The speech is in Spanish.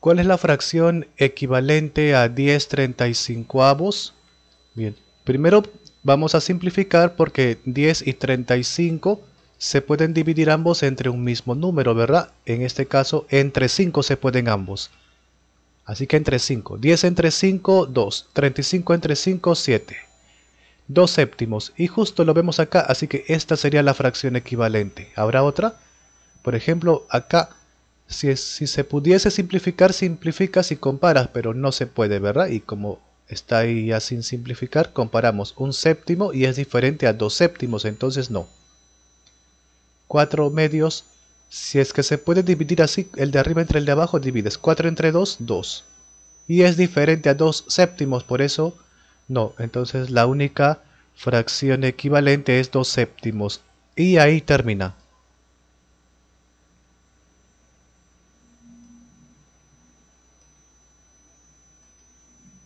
¿Cuál es la fracción equivalente a 10 35 avos? Bien, primero vamos a simplificar porque 10 y 35 se pueden dividir ambos entre un mismo número, ¿verdad? En este caso, entre 5 se pueden ambos. Así que entre 5. 10 entre 5, 2. 35 entre 5, 7. 2 séptimos. Y justo lo vemos acá, así que esta sería la fracción equivalente. ¿Habrá otra? Por ejemplo, acá si, se pudiese simplificar, simplificas y comparas, pero no se puede, ¿verdad? Y como está ahí ya sin simplificar, comparamos un séptimo y es diferente a dos séptimos, entonces no. Cuatro medios, si es que se puede dividir así, el de arriba entre el de abajo divides cuatro entre dos, dos. Y es diferente a dos séptimos, por eso no. Entonces la única fracción equivalente es dos séptimos. Y ahí termina.